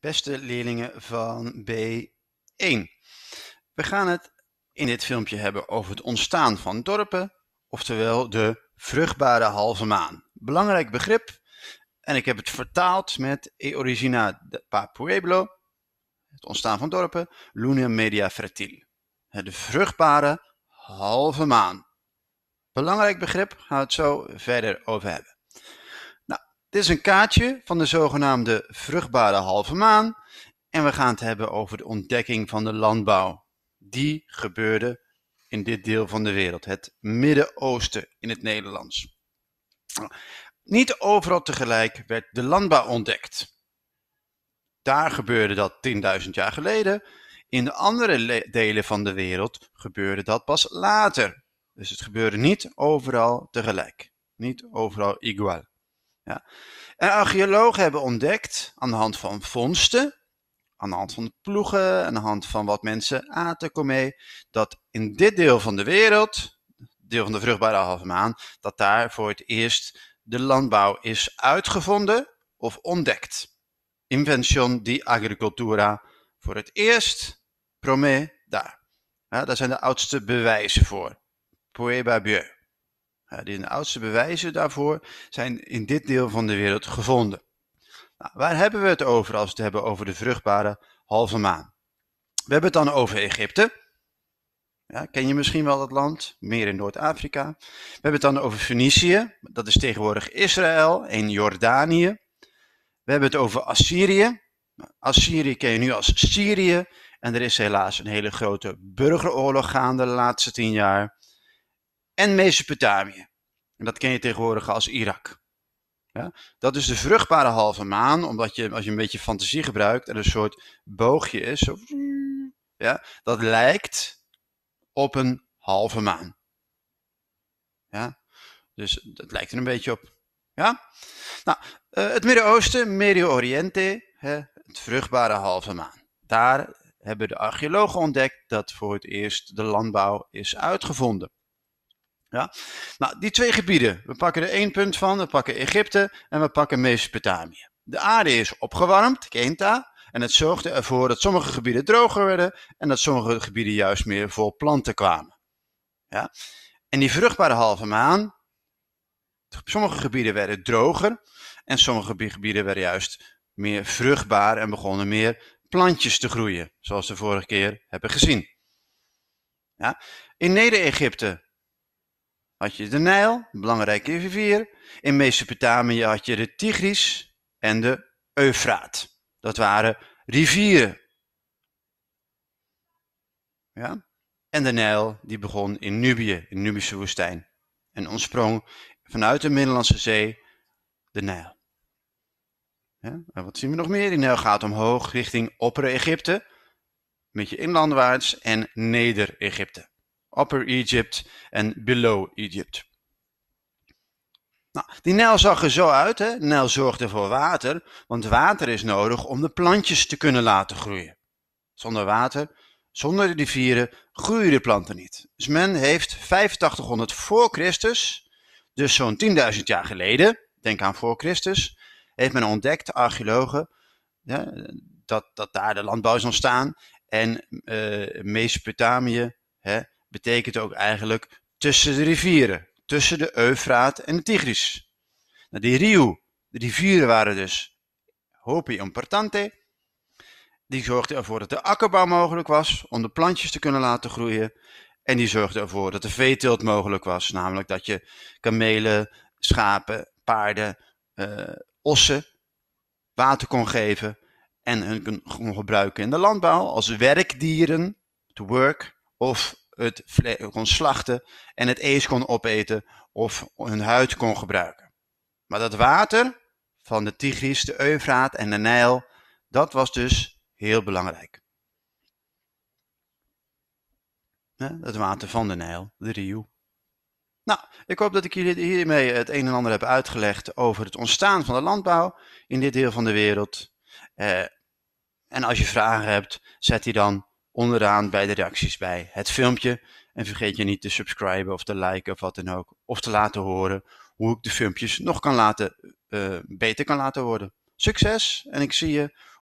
Beste leerlingen van B1. We gaan het in dit filmpje hebben over het ontstaan van dorpen, oftewel de vruchtbare halve maan. Belangrijk begrip en ik heb het vertaald met E origina pa pueblo, het ontstaan van dorpen, luna media fertile. De vruchtbare halve maan. Belangrijk begrip, gaan we het zo verder over hebben. Dit is een kaartje van de zogenaamde vruchtbare halve maan en we gaan het hebben over de ontdekking van de landbouw. Die gebeurde in dit deel van de wereld, het Midden-Oosten in het Nederlands. Niet overal tegelijk werd de landbouw ontdekt. Daar gebeurde dat 10.000 jaar geleden. In de andere delen van de wereld gebeurde dat pas later. Dus het gebeurde niet overal tegelijk. Niet overal igual. Ja. En archeologen hebben ontdekt aan de hand van vondsten, aan de hand van ploegen, aan de hand van wat mensen aten, kom mee, dat in dit deel van de wereld, deel van de vruchtbare halve maan, dat daar voor het eerst de landbouw is uitgevonden of ontdekt. Invention di agricultura voor het eerst, promé, daar. Ja, daar zijn de oudste bewijzen voor. Pueba de oudste bewijzen daarvoor zijn in dit deel van de wereld gevonden. Nou, waar hebben we het over als we het hebben over de vruchtbare halve maan? We hebben het dan over Egypte. Ja, ken je misschien wel dat land, meer in Noord-Afrika. We hebben het dan over Fenicië, dat is tegenwoordig Israël en Jordanië. We hebben het over Assyrië. Assyrië ken je nu als Syrië. En er is helaas een hele grote burgeroorlog gaande de laatste tien jaar en Mesopotamië. En dat ken je tegenwoordig als Irak. Ja, dat is de vruchtbare halve maan, omdat je, als je een beetje fantasie gebruikt, er een soort boogje is. ja, dat lijkt op een halve maan. Ja, dus dat lijkt er een beetje op. Ja? Nou, eh, het Midden-Oosten, Medio Oriente, het vruchtbare halve maan. Daar hebben de archeologen ontdekt dat voor het eerst de landbouw is uitgevonden. Ja? Nou, die twee gebieden, we pakken er één punt van, we pakken Egypte en we pakken Mesopotamië. De aarde is opgewarmd, Kenta, en het zorgde ervoor dat sommige gebieden droger werden en dat sommige gebieden juist meer vol planten kwamen. Ja? En die vruchtbare halve maan, sommige gebieden werden droger en sommige gebieden werden juist meer vruchtbaar en begonnen meer plantjes te groeien, zoals we vorige keer hebben gezien. Ja? In Neder-Egypte had je de Nijl, een belangrijke rivier. In Mesopotamië had je de Tigris en de Eufraat. Dat waren rivieren. Ja? En de Nijl die begon in Nubië, in Nubische woestijn. En ontsprong vanuit de Middellandse Zee de Nijl. Ja? En wat zien we nog meer? Die Nijl gaat omhoog richting Opper-Egypte, een beetje inlandwaarts, en Neder-Egypte. Upper Egypt en Below Egypt. Nou, die Nijl zag er zo uit. Hè? Nijl zorgde voor water, want water is nodig om de plantjes te kunnen laten groeien. Zonder water, zonder de vieren, groeien de planten niet. Dus men heeft 8500 voor Christus, dus zo'n 10.000 jaar geleden, denk aan voor Christus, heeft men ontdekt, archeologen, dat, dat daar de landbouw is ontstaan. En uh, Mesopotamië, hè, betekent ook eigenlijk tussen de rivieren, tussen de Eufraat en de Tigris. Nou, die Rio, de rivieren waren dus hopi importante. Die zorgde ervoor dat de akkerbouw mogelijk was om de plantjes te kunnen laten groeien. En die zorgde ervoor dat de veeteelt mogelijk was, namelijk dat je kamelen, schapen, paarden, eh, ossen water kon geven en hun kon gebruiken in de landbouw als werkdieren, to work, of het kon slachten en het ees kon opeten of hun huid kon gebruiken. Maar dat water van de Tigris, de Eufraat en de Nijl, dat was dus heel belangrijk. Het water van de Nijl, de Rio. Nou, ik hoop dat ik jullie hiermee het een en ander heb uitgelegd over het ontstaan van de landbouw in dit deel van de wereld. Eh, en als je vragen hebt, zet die dan onderaan bij de reacties bij het filmpje. En vergeet je niet te subscriben of te liken of wat dan ook. Of te laten horen hoe ik de filmpjes nog kan laten, eh, beter kan laten worden. Succes en ik zie je